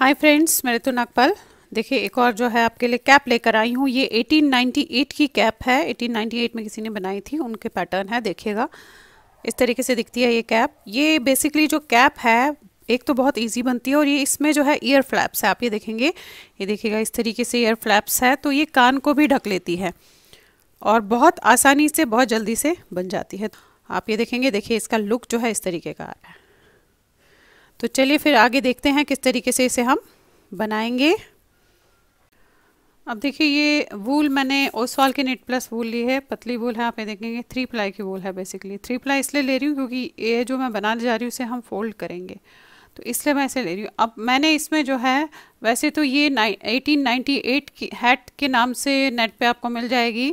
hi friends मैं ऋतु नागपाल देखिए एक और जो है आपके लिए कैप लेकर आई हूँ ये 1898 की कैप है 1898 में किसी ने बनाई थी उनके पैटर्न है देखिएगा इस तरीके से दिखती है ये कैप ये बेसिकली जो कैप है एक तो बहुत इजी बनती है और ये इसमें जो है ईयर फ्लैप्स है आप ये देखेंगे ये देखिएगा इस तरीके से ईयर फ्लैप्स है तो ये कान को भी ढक लेती है और बहुत आसानी से बहुत जल्दी से बन जाती है आप ये देखेंगे देखिए इसका लुक जो है इस तरीके का आ रहा है तो चलिए फिर आगे देखते हैं किस तरीके से इसे हम बनाएंगे अब देखिए ये वूल मैंने ओसवाल की नेट प्लस वूल ली है पतली वूल है आप ये देखेंगे थ्री प्लाई की वूल है बेसिकली थ्री प्लाई इसलिए ले रही हूँ क्योंकि ये जो मैं बनाने जा रही हूँ उसे हम फोल्ड करेंगे तो इसलिए मैं इसे ले रही हूँ अब मैंने इसमें जो है वैसे तो ये एटीन नाइन्टी एट की हैट के नाम से नेट पे आपको मिल जाएगी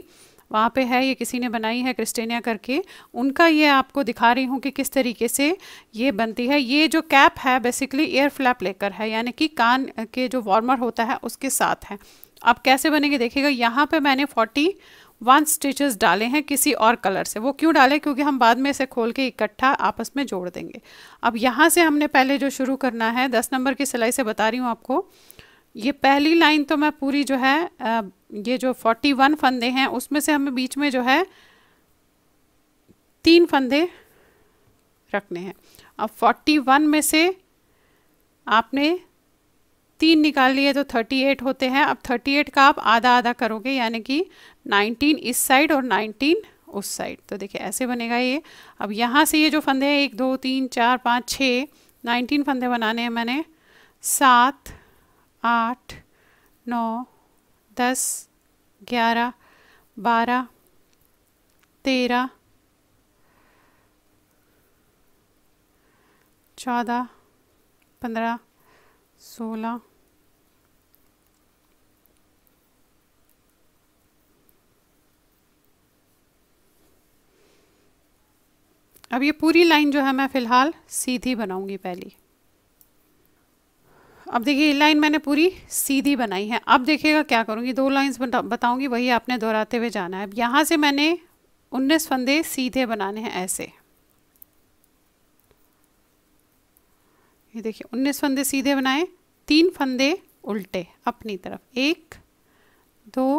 वहाँ पे है ये किसी ने बनाई है क्रिस्टेनिया करके उनका ये आपको दिखा रही हूँ कि किस तरीके से ये बनती है ये जो कैप है बेसिकली एयर फ्लैप लेकर है यानी कि कान के जो वार्मर होता है उसके साथ है अब कैसे बनेंगे देखिएगा यहाँ पे मैंने 41 स्टिचेस डाले हैं किसी और कलर से वो क्यों डाले क्योंकि हम बाद में इसे खोल के इकट्ठा आपस में जोड़ देंगे अब यहाँ से हमने पहले जो शुरू करना है दस नंबर की सिलाई से बता रही हूँ आपको ये पहली लाइन तो मैं पूरी जो है ये जो फोर्टी वन फंदे हैं उसमें से हमें बीच में जो है तीन फंदे रखने हैं अब फोर्टी वन में से आपने तीन निकाल लिए तो थर्टी एट होते हैं अब थर्टी एट का आप आधा आधा करोगे यानी कि नाइनटीन इस साइड और नाइनटीन उस साइड तो देखिए ऐसे बनेगा ये अब यहाँ से ये जो फंदे हैं एक दो तीन चार पाँच छः नाइनटीन फंदे बनाने हैं मैंने सात आठ नौ दस ग्यारह बारह तेरह चौदह पंद्रह सोलह अब ये पूरी लाइन जो है मैं फ़िलहाल सीधी बनाऊंगी पहली अब देखिए ये लाइन मैंने पूरी सीधी बनाई है अब देखिएगा क्या करूँगी दो लाइंस बता, बताऊँगी वही आपने दोहराते हुए जाना है अब यहाँ से मैंने उन्नीस फंदे सीधे बनाने हैं ऐसे ये देखिए उन्नीस फंदे सीधे बनाए तीन फंदे उल्टे अपनी तरफ एक दो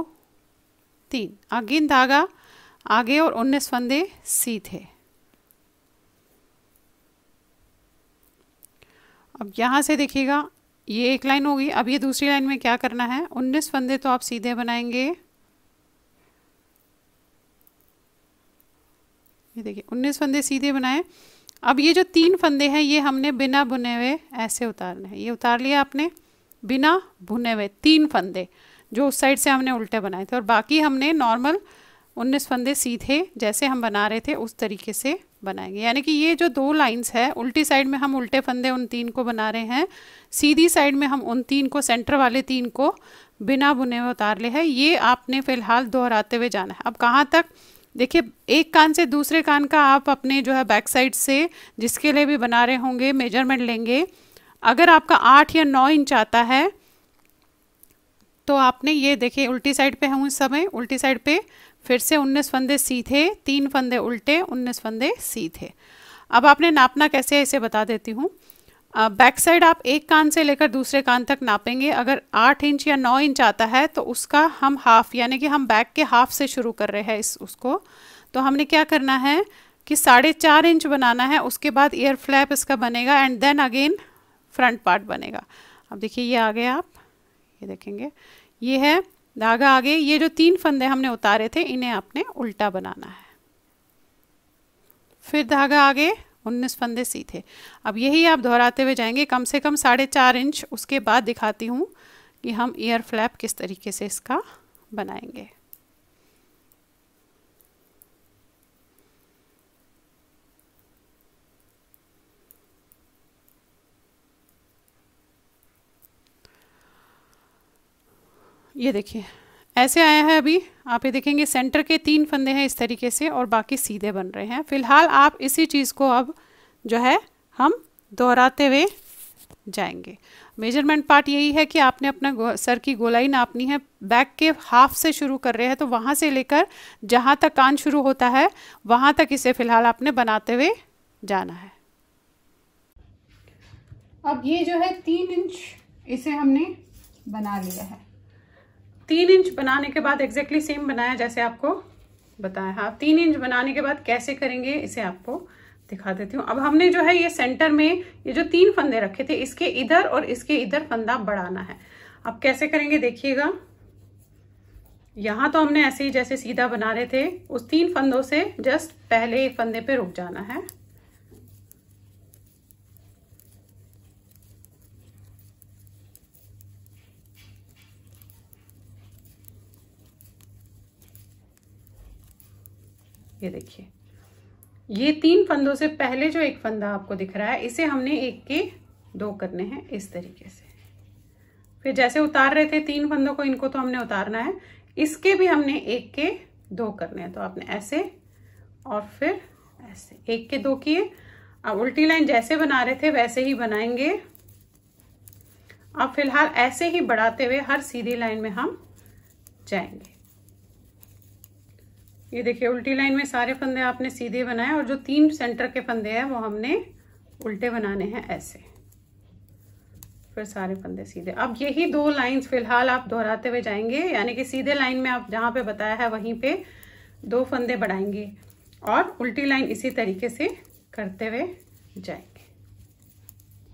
तीन अगेन धागा आगे और उन्नीस फंदे सीधे अब यहाँ से देखिएगा ये एक लाइन होगी अब ये दूसरी लाइन में क्या करना है उन्नीस फंदे तो आप सीधे बनाएंगे ये देखिए उन्नीस फंदे सीधे बनाए अब ये जो तीन फंदे हैं ये हमने बिना बुने हुए ऐसे उतारने हैं ये उतार लिया आपने बिना बुने हुए तीन फंदे जो उस साइड से हमने उल्टे बनाए थे और बाकी हमने नॉर्मल उन्नीस फंदे सीधे जैसे हम बना रहे थे उस तरीके से बनाएंगे यानी कि ये जो दो लाइंस है उल्टी साइड में हम उल्टे फंदे उन तीन को बना रहे हैं सीधी साइड में हम उन तीन को सेंटर वाले तीन को बिना बुने हुए उतार ले है ये आपने फ़िलहाल दोहराते हुए जाना है अब कहाँ तक देखिए एक कान से दूसरे कान का आप अपने जो है बैक साइड से जिसके लिए भी बना रहे होंगे मेजरमेंट लेंगे अगर आपका आठ या नौ इंच आता है तो आपने ये देखिए उल्टी साइड पे हम उस समय उल्टी साइड पे फिर से 19 फंदे सीधे तीन फंदे उल्टे 19 फंदे सीधे अब आपने नापना कैसे है इसे बता देती हूँ बैक साइड आप एक कान से लेकर दूसरे कान तक नापेंगे अगर आठ इंच या नौ इंच आता है तो उसका हम हाफ यानी कि हम बैक के हाफ से शुरू कर रहे हैं इस उसको तो हमने क्या करना है कि साढ़े चार इंच बनाना है उसके बाद ईयर फ्लैप इसका बनेगा and then again front part बनेगा अब देखिए ये आ गया आप ये देखेंगे ये है धागा आगे ये जो तीन फंदे हमने उतारे थे इन्हें आपने उल्टा बनाना है फिर धागा आगे उन्नीस फंदे सीधे अब यही आप दोहराते हुए जाएंगे कम से कम साढ़े चार इंच उसके बाद दिखाती हूँ कि हम ईयर फ्लैप किस तरीके से इसका बनाएंगे ये देखिए ऐसे आया है अभी आप ये देखेंगे सेंटर के तीन फंदे हैं इस तरीके से और बाकी सीधे बन रहे हैं फिलहाल आप इसी चीज़ को अब जो है हम दोहराते हुए जाएंगे मेजरमेंट पार्ट यही है कि आपने अपना सर की गोलाई नापनी है बैक के हाफ से शुरू कर रहे हैं तो वहाँ से लेकर जहाँ तक कान शुरू होता है वहाँ तक इसे फ़िलहाल आपने बनाते हुए जाना है अब ये जो है तीन इंच इसे हमने बना लिया है तीन इंच बनाने के बाद एग्जैक्टली सेम बनाया जैसे आपको बताया हाँ तीन इंच बनाने के बाद कैसे करेंगे इसे आपको दिखा देती हूँ अब हमने जो है ये सेंटर में ये जो तीन फंदे रखे थे इसके इधर और इसके इधर फंदा बढ़ाना है अब कैसे करेंगे देखिएगा यहां तो हमने ऐसे ही जैसे सीधा बना रहे थे उस तीन फंदों से जस्ट पहले फंदे पे रुक जाना है ये देखिए ये तीन फंदों से पहले जो एक फंदा आपको दिख रहा है इसे हमने एक के दो करने हैं इस तरीके से फिर जैसे उतार रहे थे तीन फंदों को इनको तो हमने उतारना है इसके भी हमने एक के दो करने हैं तो आपने ऐसे और फिर ऐसे एक के दो किए अब उल्टी लाइन जैसे बना रहे थे वैसे ही बनाएंगे अब फिलहाल ऐसे ही बढ़ाते हुए हर सीधी लाइन में हम जाएंगे ये देखिए उल्टी लाइन में सारे फंदे आपने सीधे बनाए और जो तीन सेंटर के फंदे हैं वो हमने उल्टे बनाने हैं ऐसे फिर सारे फंदे सीधे अब यही दो लाइंस फिलहाल आप दोहराते हुए जाएंगे यानी कि सीधे लाइन में आप जहाँ पे बताया है वहीं पे दो फंदे बढ़ाएंगे और उल्टी लाइन इसी तरीके से करते हुए जाएंगे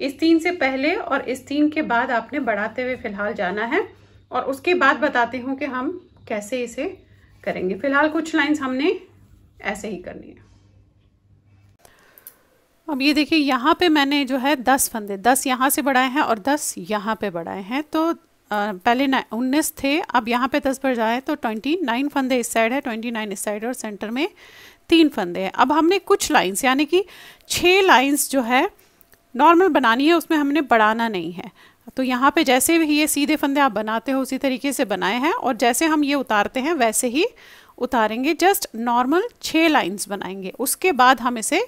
इस तीन से पहले और इस तीन के बाद आपने बढ़ाते हुए फिलहाल जाना है और उसके बाद बताती हूँ कि हम कैसे इसे करेंगे फिलहाल कुछ लाइंस हमने ऐसे ही करनी है अब ये देखिए यहाँ पे मैंने जो है दस फंदे दस यहाँ से बढ़ाए हैं और दस यहाँ पे बढ़ाए हैं तो पहले उन्नीस थे अब यहाँ पे दस पर जाए तो ट्वेंटी नाइन फंदे इस साइड है ट्वेंटी नाइन इस साइड है और सेंटर में तीन फंदे हैं अब हमने कुछ लाइंस यानी कि छः लाइंस जो है नॉर्मल बनानी है उसमें हमने बढ़ाना नहीं है तो यहाँ पे जैसे भी ये सीधे फंदे आप बनाते हो उसी तरीके से बनाए हैं और जैसे हम ये उतारते हैं वैसे ही उतारेंगे जस्ट नॉर्मल छः लाइंस बनाएंगे उसके बाद हम इसे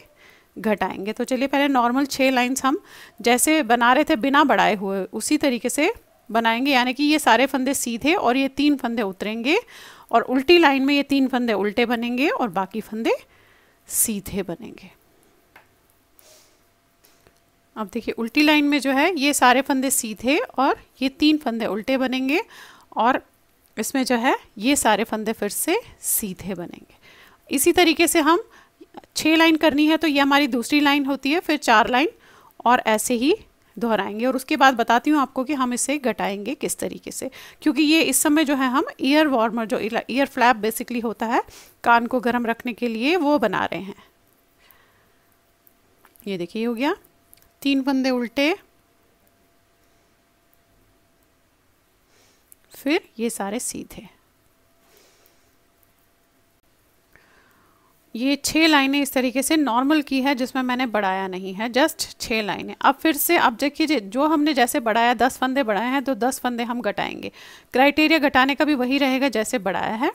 घटाएंगे तो चलिए पहले नॉर्मल छः लाइंस हम जैसे बना रहे थे बिना बढ़ाए हुए उसी तरीके से बनाएंगे यानी कि ये सारे फंदे सीधे और ये तीन फंदे उतरेंगे और उल्टी लाइन में ये तीन फंदे उल्टे बनेंगे और बाकी फंदे सीधे बनेंगे अब देखिए उल्टी लाइन में जो है ये सारे फंदे सीधे और ये तीन फंदे उल्टे बनेंगे और इसमें जो है ये सारे फंदे फिर से सीधे बनेंगे इसी तरीके से हम छः लाइन करनी है तो ये हमारी दूसरी लाइन होती है फिर चार लाइन और ऐसे ही दोहराएंगे और उसके बाद बताती हूँ आपको कि हम इसे घटाएंगे किस तरीके से क्योंकि ये इस समय जो है हम ईयर वार्मर जो ईयर फ्लैप बेसिकली होता है कान को गर्म रखने के लिए वो बना रहे हैं ये देखिए हो गया तीन फंदे उल्टे फिर ये सारे सीधे ये छह लाइनें इस तरीके से नॉर्मल की है जिसमें मैंने बढ़ाया नहीं है जस्ट छह लाइनें अब फिर से आप देखिए जो हमने जैसे बढ़ाया दस फंदे बढ़ाए हैं तो दस फंदे हम घटाएंगे क्राइटेरिया घटाने का भी वही रहेगा जैसे बढ़ाया है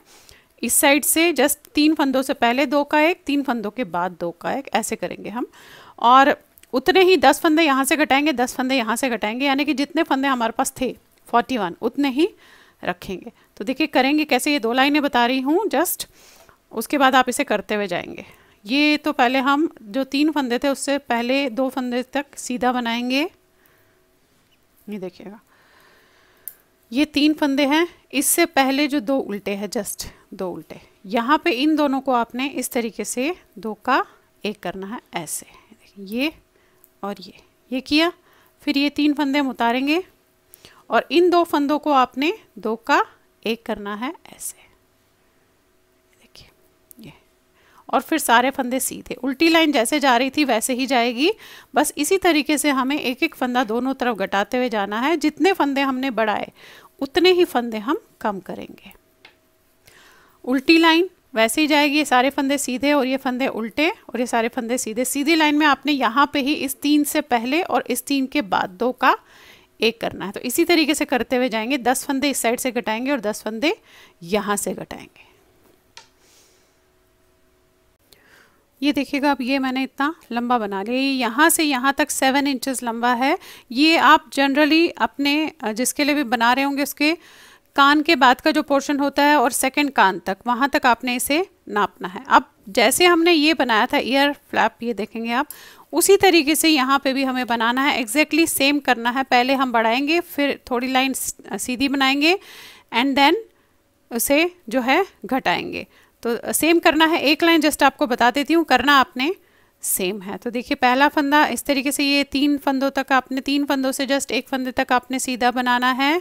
इस साइड से जस्ट तीन फंदों से पहले दो का एक तीन फंदों के बाद दो का एक ऐसे करेंगे हम और उतने ही दस फंदे यहाँ से घटाएंगे दस फंदे यहाँ से घटाएंगे यानी कि जितने फंदे हमारे पास थे फोर्टी वन उतने ही रखेंगे तो देखिए करेंगे कैसे ये दो लाइनें बता रही हूँ जस्ट उसके बाद आप इसे करते हुए जाएंगे ये तो पहले हम जो तीन फंदे थे उससे पहले दो फंदे तक सीधा बनाएंगे ये देखिएगा ये तीन फंदे हैं इससे पहले जो दो उल्टे हैं जस्ट दो उल्टे यहाँ पे इन दोनों को आपने इस तरीके से दो का एक करना है ऐसे ये और ये ये किया फिर ये तीन फंदे हम उतारेंगे और इन दो फंदों को आपने दो का एक करना है ऐसे देखिए ये और फिर सारे फंदे सीधे उल्टी लाइन जैसे जा रही थी वैसे ही जाएगी बस इसी तरीके से हमें एक एक फंदा दोनों तरफ घटाते हुए जाना है जितने फंदे हमने बढ़ाए उतने ही फंदे हम कम करेंगे उल्टी लाइन वैसे ही जाएगी ये सारे फंदे सीधे और ये फंदे उल्टे और ये सारे फंदे सीधे सीधी लाइन में आपने यहाँ पे ही इस तीन से पहले और इस तीन के बाद दो का एक करना है तो इसी तरीके से करते हुए जाएंगे दस फंदे इस साइड से घटाएंगे और दस फंदे यहाँ से घटाएंगे ये देखिएगा अब ये मैंने इतना लंबा बना लिया ये यहाँ से यहाँ तक सेवन इंचज़ लंबा है ये आप जनरली अपने जिसके लिए भी बना रहे होंगे उसके कान के बाद का जो पोर्शन होता है और सेकंड कान तक वहाँ तक आपने इसे नापना है अब जैसे हमने ये बनाया था ईयर फ्लैप ये देखेंगे आप उसी तरीके से यहाँ पे भी हमें बनाना है एग्जैक्टली exactly सेम करना है पहले हम बढ़ाएंगे फिर थोड़ी लाइन सीधी बनाएंगे एंड देन उसे जो है घटाएंगे तो सेम करना है एक लाइन जस्ट आपको बता देती हूँ करना आपने सेम है तो देखिए पहला फंदा इस तरीके से ये तीन फंदों तक आपने तीन फंदों से जस्ट एक फंदे तक आपने सीधा बनाना है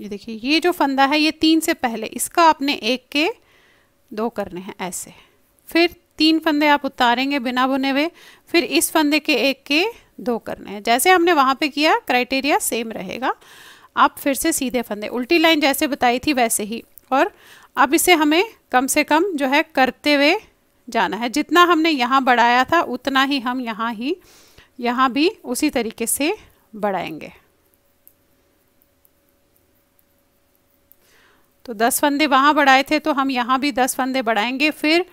ये देखिए ये जो फंदा है ये तीन से पहले इसका आपने एक के दो करने हैं ऐसे फिर तीन फंदे आप उतारेंगे बिना बुने हुए फिर इस फंदे के एक के दो करने हैं जैसे हमने वहाँ पे किया क्राइटेरिया सेम रहेगा आप फिर से सीधे फंदे उल्टी लाइन जैसे बताई थी वैसे ही और अब इसे हमें कम से कम जो है करते हुए जाना है जितना हमने यहाँ बढ़ाया था उतना ही हम यहाँ ही यहाँ भी उसी तरीके से बढ़ाएंगे तो दस फंदे वहाँ बढ़ाए थे तो हम यहाँ भी दस फंदे बढ़ाएंगे फिर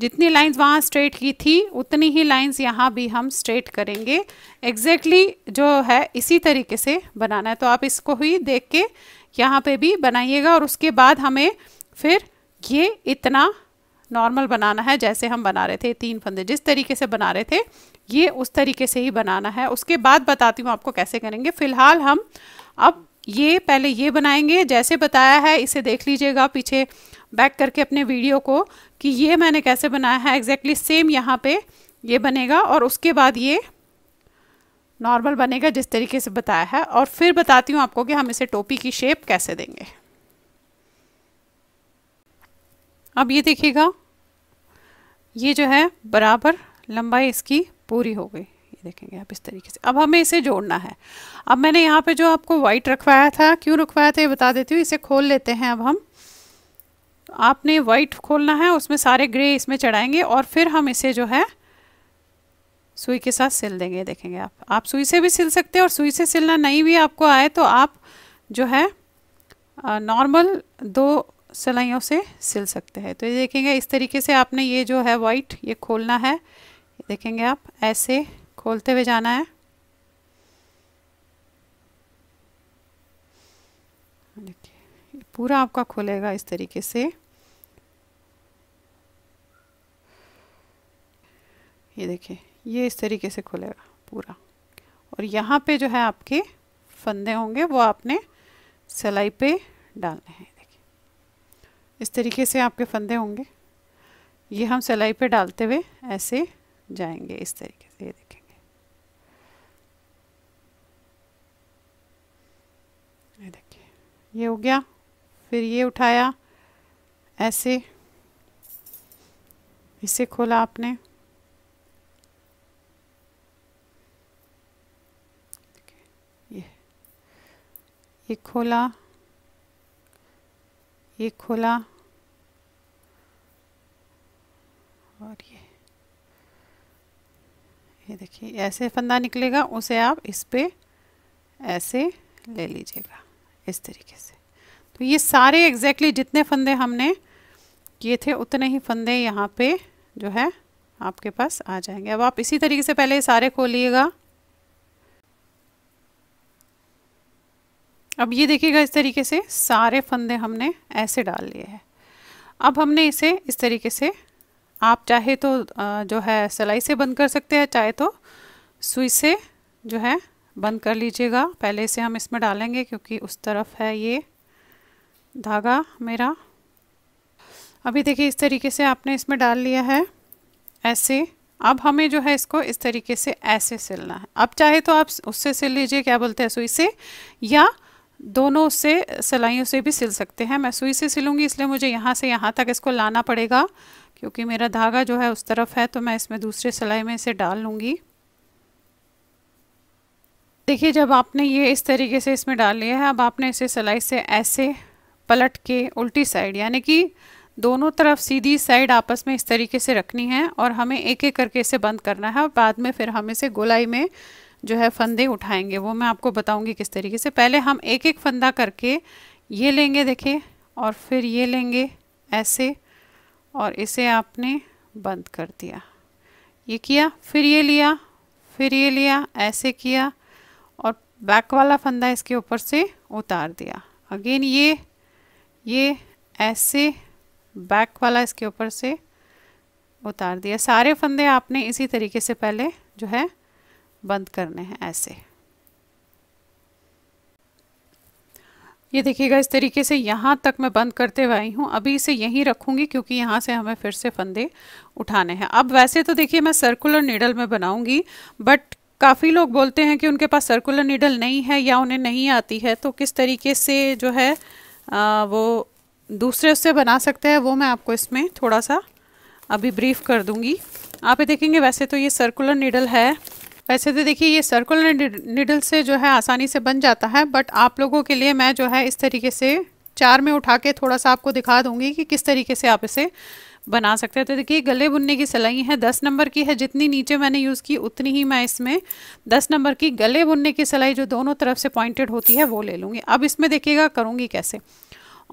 जितनी लाइंस वहाँ स्ट्रेट की थी उतनी ही लाइंस यहाँ भी हम स्ट्रेट करेंगे एग्जैक्टली exactly जो है इसी तरीके से बनाना है तो आप इसको ही देख के यहाँ पे भी बनाइएगा और उसके बाद हमें फिर ये इतना नॉर्मल बनाना है जैसे हम बना रहे थे तीन फंदे जिस तरीके से बना रहे थे ये उस तरीके से ही बनाना है उसके बाद बताती हूँ आपको कैसे करेंगे फ़िलहाल हम अब ये पहले ये बनाएंगे जैसे बताया है इसे देख लीजिएगा पीछे बैक करके अपने वीडियो को कि ये मैंने कैसे बनाया है एग्जैक्टली सेम यहाँ पे ये बनेगा और उसके बाद ये नॉर्मल बनेगा जिस तरीके से बताया है और फिर बताती हूँ आपको कि हम इसे टोपी की शेप कैसे देंगे अब ये देखिएगा ये जो है बराबर लंबाई इसकी पूरी हो गई देखेंगे आप इस तरीके से अब हमें इसे जोड़ना है अब मैंने यहाँ पे जो आपको वाइट रखवाया था क्यों रखवाया था ये बता देती हूँ इसे खोल लेते हैं अब हम आपने वाइट खोलना है उसमें सारे ग्रे इसमें चढ़ाएंगे और फिर हम इसे जो है सुई के साथ सिल देंगे देखेंगे आप आप सुई से भी सिल सकते हैं और सुई से सिलना नहीं भी आपको आए तो आप जो है नॉर्मल दो सिलाइयों से सिल सकते हैं तो ये देखेंगे इस तरीके से आपने ये जो है वाइट ये खोलना है देखेंगे आप ऐसे खोलते हुए जाना है देखिए पूरा आपका खुलेगा इस तरीके से ये देखिए ये इस तरीके से खुलेगा पूरा और यहाँ पे जो है आपके फंदे होंगे वो आपने सिलाई पे डालने हैं देखिए इस तरीके से आपके फंदे होंगे ये हम सिलाई पे डालते हुए ऐसे जाएंगे इस तरीके से ये देखेंगे ये हो गया फिर ये उठाया ऐसे इसे खोला आपने ये ये खोला ये खोला और ये ये देखिए ऐसे फंदा निकलेगा उसे आप इस पर ऐसे ले लीजिएगा इस तरीके से तो ये सारे एग्जैक्टली exactly जितने फंदे हमने किए थे उतने ही फंदे यहाँ पे जो है आपके पास आ जाएंगे अब आप इसी तरीके से पहले सारे खोलिएगा अब ये देखिएगा इस तरीके से सारे फंदे हमने ऐसे डाल लिए हैं अब हमने इसे इस तरीके से आप चाहे तो जो है सिलाई से बंद कर सकते हैं चाहे तो सुई से जो है बंद कर लीजिएगा पहले से हम इसमें डालेंगे क्योंकि उस तरफ है ये धागा मेरा अभी देखिए इस तरीके से आपने इसमें डाल लिया है ऐसे अब हमें जो है इसको इस तरीके से ऐसे सिलना है अब चाहे तो आप उससे सिल लीजिए क्या बोलते हैं सुई से या दोनों से सिलाइयों से भी सिल सकते हैं मैं सुई से सिलूँगी इसलिए मुझे यहाँ से यहाँ तक इसको लाना पड़ेगा क्योंकि मेरा धागा जो है उस तरफ है तो मैं इसमें दूसरे सिलाई में इसे डाल लूँगी देखिए जब आपने ये इस तरीके से इसमें डाल लिया है अब आपने इसे सलाई से ऐसे पलट के उल्टी साइड यानी कि दोनों तरफ सीधी साइड आपस में इस तरीके से रखनी है और हमें एक एक करके इसे बंद करना है और बाद में फिर हम इसे गोलाई में जो है फंदे उठाएंगे वो मैं आपको बताऊंगी किस तरीके से पहले हम एक एक फंदा करके ये लेंगे देखिए और फिर ये लेंगे ऐसे और इसे आपने बंद कर दिया ये किया फिर ये लिया फिर ये लिया ऐसे किया बैक वाला फंदा इसके ऊपर से उतार दिया अगेन ये ये ऐसे बैक वाला इसके ऊपर से उतार दिया सारे फंदे आपने इसी तरीके से पहले जो है बंद करने हैं ऐसे ये देखिएगा इस तरीके से यहाँ तक मैं बंद करते हुए आई हूँ अभी इसे यहीं रखूँगी क्योंकि यहाँ से हमें फिर से फंदे उठाने हैं अब वैसे तो देखिए मैं सर्कुलर नीडल में बनाऊँगी बट काफ़ी लोग बोलते हैं कि उनके पास सर्कुलर नीडल नहीं है या उन्हें नहीं आती है तो किस तरीके से जो है आ, वो दूसरे उससे बना सकते हैं वो मैं आपको इसमें थोड़ा सा अभी ब्रीफ कर दूंगी आप ये देखेंगे वैसे तो ये सर्कुलर नीडल है वैसे तो देखिए ये सर्कुलर निडल से जो है आसानी से बन जाता है बट आप लोगों के लिए मैं जो है इस तरीके से चार में उठा के थोड़ा सा आपको दिखा दूंगी कि किस तरीके से आप इसे बना सकते हैं तो देखिए गले बुनने की सिलाई है दस नंबर की है जितनी नीचे मैंने यूज़ की उतनी ही मैं इसमें दस नंबर की गले बुनने की सिलाई जो दोनों तरफ से पॉइंटेड होती है वो ले लूँगी अब इसमें देखिएगा करूँगी कैसे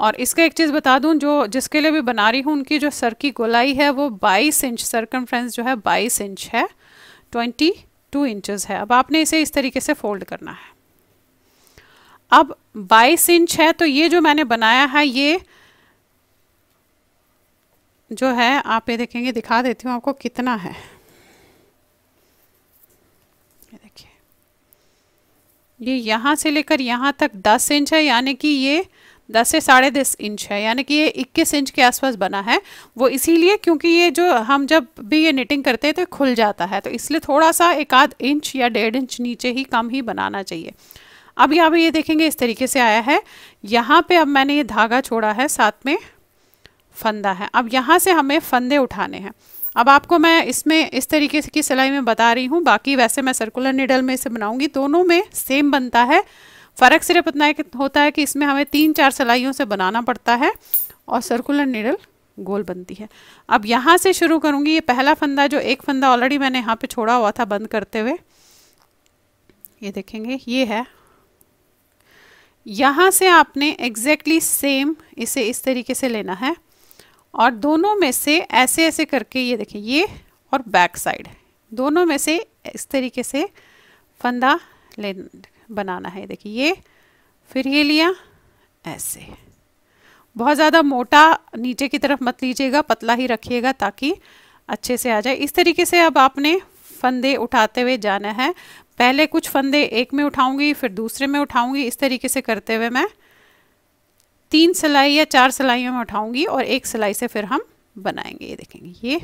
और इसका एक चीज़ बता दूँ जो जिसके लिए भी बना रही हूँ उनकी जो सर की गोलाई है वो बाईस इंच सरकम जो है बाईस इंच है ट्वेंटी टू है अब आपने इसे इस तरीके से फोल्ड करना है अब 22 इंच है तो ये जो मैंने बनाया है ये जो है आप ये देखेंगे दिखा देती हूँ आपको कितना है ये देखिए ये यहाँ से लेकर यहाँ तक दस इंच है यानी कि ये दस से साढ़े दस इंच है यानी कि ये इक्कीस इंच के आसपास बना है वो इसीलिए क्योंकि ये जो हम जब भी ये निटिंग करते हैं तो खुल जाता है तो इसलिए थोड़ा सा एक आध इंच या डेढ़ इंच नीचे ही कम ही बनाना चाहिए अब यहाँ पर ये देखेंगे इस तरीके से आया है यहाँ पे अब मैंने ये धागा छोड़ा है साथ में फंदा है अब यहाँ से हमें फंदे उठाने हैं अब आपको मैं इसमें इस तरीके से की सिलाई में बता रही हूँ बाकी वैसे मैं सर्कुलर निडल में इसे बनाऊंगी दोनों में सेम बनता है फ़र्क सिर्फ इतना होता है कि इसमें हमें तीन चार सिलाइयों से बनाना पड़ता है और सर्कुलर निडल गोल बनती है अब यहाँ से शुरू करूँगी ये पहला फंदा जो एक फंदा ऑलरेडी मैंने यहाँ पे छोड़ा हुआ था बंद करते हुए ये देखेंगे ये है यहाँ से आपने एग्जैक्टली exactly सेम इसे इस तरीके से लेना है और दोनों में से ऐसे ऐसे करके ये देखिए ये और बैक साइड दोनों में से इस तरीके से फंदा ले बनाना है देखिए ये फिर ये लिया ऐसे बहुत ज़्यादा मोटा नीचे की तरफ मत लीजिएगा पतला ही रखिएगा ताकि अच्छे से आ जाए इस तरीके से अब आपने फंदे उठाते हुए जाना है पहले कुछ फंदे एक में उठाऊंगी फिर दूसरे में उठाऊंगी इस तरीके से करते हुए मैं तीन सिलाई या चार सिलाइयों में उठाऊंगी और एक सिलाई से फिर हम बनाएंगे ये देखेंगे ये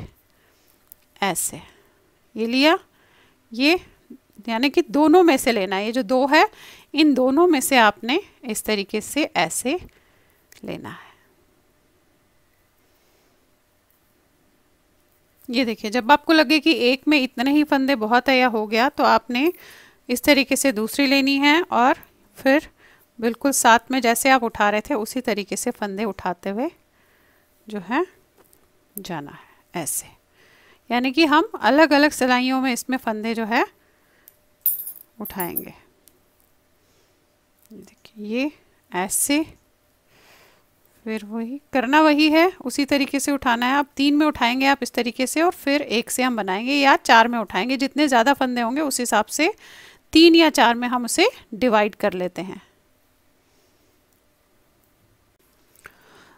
ऐसे ये लिया ये यानी कि दोनों में से लेना है ये जो दो है इन दोनों में से आपने इस तरीके से ऐसे लेना है ये देखिए जब आपको लगे कि एक में इतने ही फंदे बहुत है या हो गया तो आपने इस तरीके से दूसरी लेनी है और फिर बिल्कुल साथ में जैसे आप उठा रहे थे उसी तरीके से फंदे उठाते हुए जो है जाना है ऐसे यानी कि हम अलग अलग सिलाइयों में इसमें फंदे जो है उठाएंगे देखिए ये ऐसे फिर वही करना वही है उसी तरीके से उठाना है आप तीन में उठाएंगे आप इस तरीके से और फिर एक से हम बनाएंगे या चार में उठाएंगे जितने ज़्यादा फंदे होंगे उस हिसाब से तीन या चार में हम उसे डिवाइड कर लेते हैं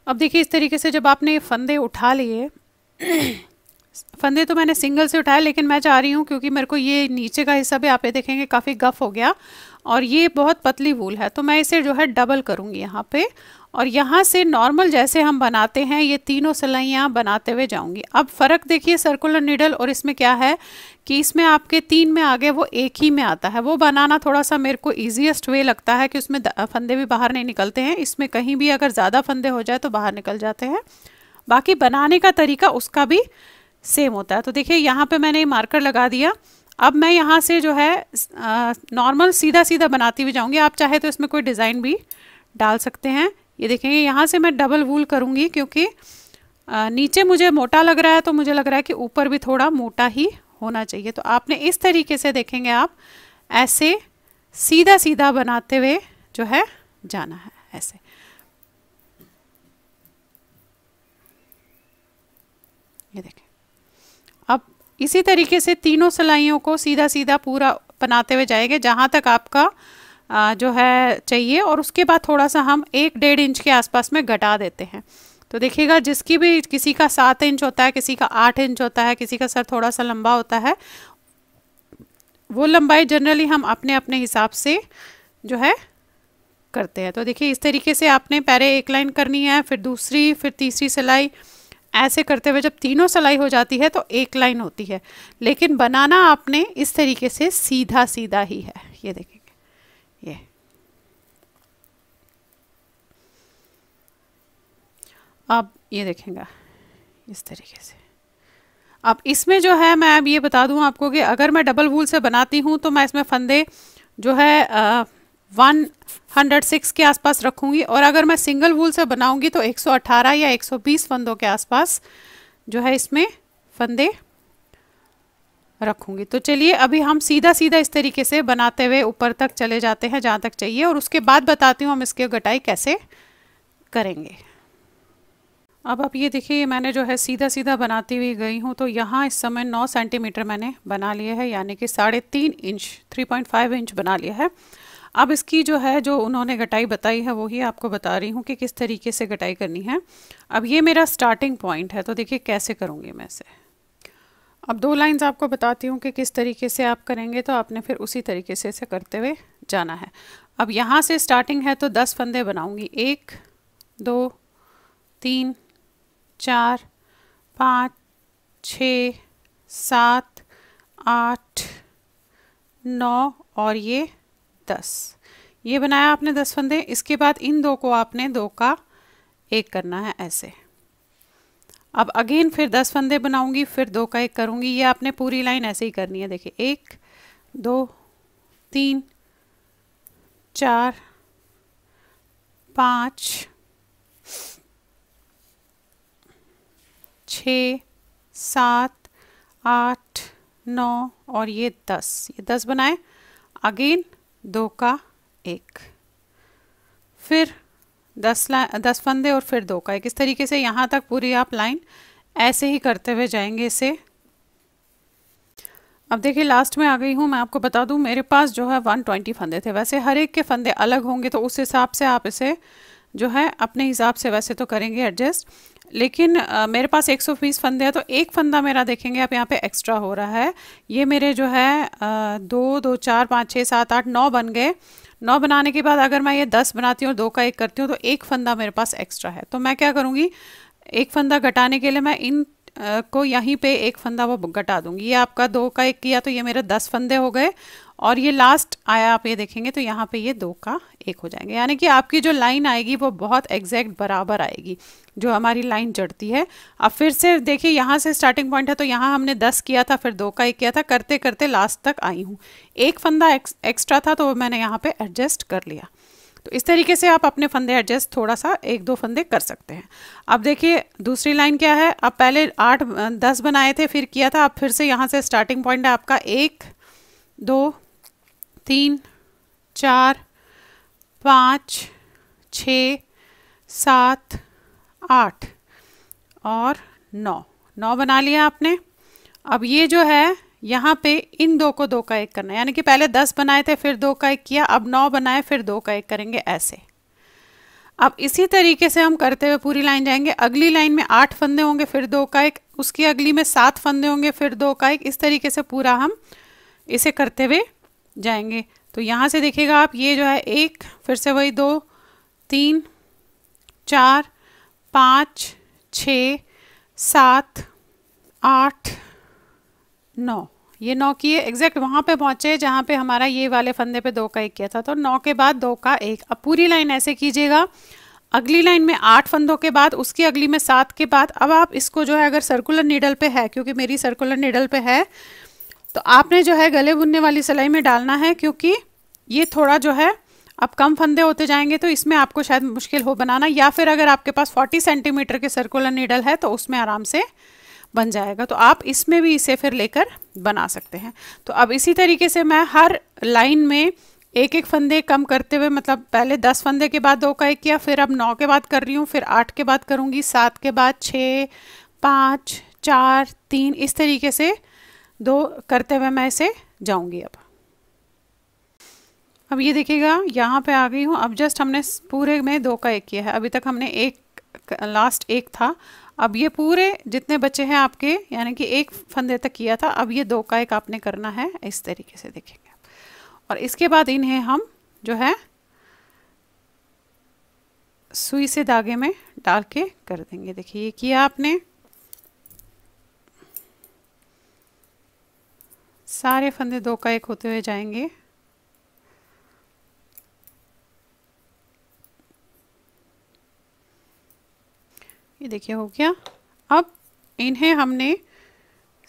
अब देखिए इस तरीके से जब आपने फंदे उठा लिए फंदे तो मैंने सिंगल से उठाए लेकिन मैं चाह रही हूँ क्योंकि मेरे को ये नीचे का हिस्सा भी आप ये देखेंगे काफ़ी गफ हो गया और ये बहुत पतली वूल है तो मैं इसे जो है डबल करूँगी यहाँ पे और यहाँ से नॉर्मल जैसे हम बनाते हैं ये तीनों सिलाइयाँ बनाते हुए जाऊँगी अब फ़र्क देखिए सर्कुलर नीडल और इसमें क्या है कि इसमें आपके तीन में आगे वो एक ही में आता है वो बनाना थोड़ा सा मेरे को ईजीएसट वे लगता है कि उसमें फंदे भी बाहर नहीं निकलते हैं इसमें कहीं भी अगर ज़्यादा फंदे हो जाए तो बाहर निकल जाते हैं बाकी बनाने का तरीका उसका भी सेम होता है तो देखिए यहाँ पर मैंने मार्कर लगा दिया अब मैं यहाँ से जो है नॉर्मल सीधा सीधा बनाती हुई जाऊँगी आप चाहे तो इसमें कोई डिज़ाइन भी डाल सकते हैं ये देखेंगे यहाँ से मैं डबल वूल करूँगी क्योंकि नीचे मुझे मोटा लग रहा है तो मुझे लग रहा है कि ऊपर भी थोड़ा मोटा ही होना चाहिए तो आपने इस तरीके से देखेंगे आप ऐसे सीधा सीधा बनाते हुए जो है जाना है ऐसे ये देखें अब इसी तरीके से तीनों सिलाइयों को सीधा सीधा पूरा बनाते हुए जाएंगे जहाँ तक आपका जो है चाहिए और उसके बाद थोड़ा सा हम एक डेढ़ इंच के आसपास में घटा देते हैं तो देखिएगा जिसकी भी किसी का सात इंच होता है किसी का आठ इंच होता है किसी का सर थोड़ा सा लंबा होता है वो लंबाई जनरली हम अपने अपने हिसाब से जो है करते हैं तो देखिए इस तरीके से आपने पहले एक लाइन करनी है फिर दूसरी फिर तीसरी सिलाई ऐसे करते हुए जब तीनों सिलाई हो जाती है तो एक लाइन होती है लेकिन बनाना आपने इस तरीके से सीधा सीधा ही है ये देखिए अब ये देखेंगे इस तरीके से अब इसमें जो है मैं अब ये बता दूं आपको कि अगर मैं डबल वूल से बनाती हूँ तो मैं इसमें फंदे जो है वन हंड्रेड सिक्स के आसपास रखूँगी और अगर मैं सिंगल वूल से बनाऊँगी तो एक सौ अट्ठारह या एक सौ बीस फंदों के आसपास जो है इसमें फंदे रखूँगी तो चलिए अभी हम सीधा सीधा इस तरीके से बनाते हुए ऊपर तक चले जाते हैं जहाँ तक चाहिए और उसके बाद बताती हूँ हम इसकी कटाई कैसे करेंगे अब आप ये देखिए मैंने जो है सीधा सीधा बनाती हुई गई हूँ तो यहाँ इस समय 9 सेंटीमीटर मैंने बना लिया है यानी कि साढ़े तीन इंच 3.5 इंच बना लिया है अब इसकी जो है जो उन्होंने गटाई बताई है वही आपको बता रही हूँ कि किस तरीके से गटाई करनी है अब ये मेरा स्टार्टिंग पॉइंट है तो देखिए कैसे करूँगी मैं इसे अब दो लाइन्स आपको बताती हूँ कि किस तरीके से आप करेंगे तो आपने फिर उसी तरीके से इसे करते हुए जाना है अब यहाँ से स्टार्टिंग है तो दस फंदे बनाऊँगी एक दो तीन चार पाँच छ सात आठ नौ और ये दस ये बनाया आपने दस फंदे इसके बाद इन दो को आपने दो का एक करना है ऐसे अब अगेन फिर दस फंदे बनाऊंगी फिर दो का एक करूंगी ये आपने पूरी लाइन ऐसे ही करनी है देखिए एक दो तीन चार पाँच छ सात आठ नौ और ये दस ये दस बनाए अगेन दो का एक फिर दस लाइन दस फंदे और फिर दो का एक इस तरीके से यहाँ तक पूरी आप लाइन ऐसे ही करते हुए जाएंगे इसे अब देखिए लास्ट में आ गई हूँ मैं आपको बता दूँ मेरे पास जो है वन ट्वेंटी फंदे थे वैसे हर एक के फंदे अलग होंगे तो उस हिसाब से आप इसे जो है अपने हिसाब से वैसे तो करेंगे एडजस्ट लेकिन आ, मेरे पास 120 फंदे हैं तो एक फंदा मेरा देखेंगे आप यहाँ पे एक्स्ट्रा हो रहा है ये मेरे जो है आ, दो दो चार पाँच छः सात आठ नौ बन गए नौ बनाने के बाद अगर मैं ये दस बनाती हूँ दो का एक करती हूँ तो एक फंदा मेरे पास एक्स्ट्रा है तो मैं क्या करूँगी एक फंदा घटाने के लिए मैं इन को यहीं पे एक फंदा वो घटा दूंगी ये आपका दो का एक किया तो ये मेरा दस फंदे हो गए और ये लास्ट आया आप ये देखेंगे तो यहाँ पे ये दो का एक हो जाएंगे यानी कि आपकी जो लाइन आएगी वो बहुत एग्जैक्ट बराबर आएगी जो हमारी लाइन जड़ती है अब फिर से देखिए यहाँ से स्टार्टिंग पॉइंट है तो यहाँ हमने दस किया था फिर दो का एक किया था करते करते लास्ट तक आई हूँ एक फंदा एक, एक्स्ट्रा था तो मैंने यहाँ पर एडजस्ट कर लिया इस तरीके से आप अपने फंदे एडजस्ट थोड़ा सा एक दो फंदे कर सकते हैं अब देखिए दूसरी लाइन क्या है आप पहले आठ दस बनाए थे फिर किया था अब फिर से यहाँ से स्टार्टिंग पॉइंट है आपका एक दो तीन चार पाँच छ सात आठ और नौ नौ बना लिया आपने अब ये जो है यहाँ पे इन दो को दो का एक करना है यानी कि पहले दस बनाए थे फिर दो का एक किया अब नौ बनाए फिर दो का एक करेंगे ऐसे अब इसी तरीके से हम करते हुए पूरी लाइन जाएंगे अगली लाइन में आठ फंदे होंगे फिर दो का एक उसकी अगली में सात फंदे होंगे फिर दो का एक इस तरीके से पूरा हम इसे करते हुए जाएंगे तो यहाँ से देखिएगा आप ये जो है एक फिर से वही दो तीन चार पाँच छ सात आठ नौ ये नौ किए एग्जैक्ट वहाँ पे पहुँचे जहाँ पे हमारा ये वाले फंदे पे दो का एक किया था तो नौ के बाद दो का एक अब पूरी लाइन ऐसे कीजिएगा अगली लाइन में आठ फंदों के बाद उसकी अगली में सात के बाद अब आप इसको जो है अगर सर्कुलर नीडल पे है क्योंकि मेरी सर्कुलर नीडल पे है तो आपने जो है गले बुनने वाली सिलाई में डालना है क्योंकि ये थोड़ा जो है अब कम फंदे होते जाएंगे तो इसमें आपको शायद मुश्किल हो बनाना या फिर अगर आपके पास 40 सेंटीमीटर के सर्कुलर नीडल है तो उसमें आराम से बन जाएगा तो आप इसमें भी इसे फिर लेकर बना सकते हैं तो अब इसी तरीके से मैं हर लाइन में एक एक फंदे कम करते हुए मतलब पहले दस फंदे के बाद दो का एक किया फिर अब नौ के बाद कर रही हूँ फिर आठ के बाद करूँगी सात के बाद छः पाँच चार तीन इस तरीके से दो करते हुए मैं इसे जाऊँगी अब अब ये देखिएगा यहाँ पे आ गई हूँ अब जस्ट हमने पूरे में दो का एक किया है अभी तक हमने एक लास्ट एक था अब ये पूरे जितने बच्चे हैं आपके यानी कि एक फंदे तक किया था अब ये दो का एक आपने करना है इस तरीके से देखेंगे और इसके बाद इन्हें हम जो है सुई से धागे में डाल के कर देंगे देखिए ये किया आपने सारे फंदे दो का एक होते हुए जाएंगे देखिए हो गया अब इन्हें हमने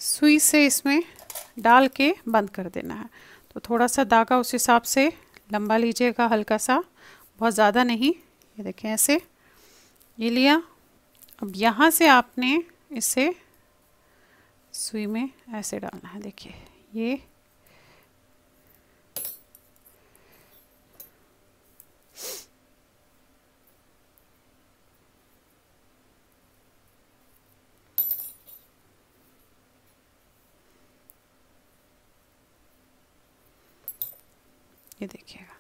सुई से इसमें डाल के बंद कर देना है तो थोड़ा सा धागा उस हिसाब से लंबा लीजिएगा हल्का सा बहुत ज़्यादा नहीं ये देखें ऐसे ये लिया अब यहाँ से आपने इसे सुई में ऐसे डालना है देखिए ये ये देखिएगा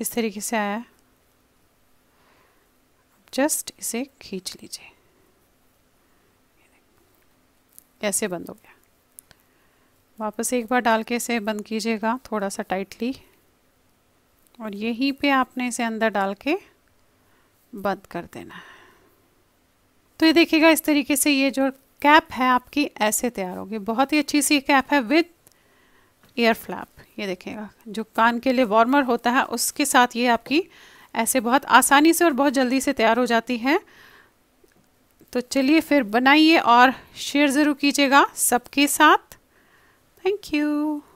इस तरीके से आया जस्ट इसे खींच लीजिए कैसे बंद हो गया वापस एक बार डाल के इसे बंद कीजिएगा थोड़ा सा टाइटली और यहीं पे आपने इसे अंदर डाल के बंद कर देना है तो ये देखिएगा इस तरीके से ये जो कैप है आपकी ऐसे तैयार होगी बहुत ही अच्छी सी कैप है विथ एयर फ्लैप ये देखिएगा जो कान के लिए वार्मर होता है उसके साथ ये आपकी ऐसे बहुत आसानी से और बहुत जल्दी से तैयार हो जाती है तो चलिए फिर बनाइए और शेयर ज़रूर कीजिएगा सबके साथ थैंक यू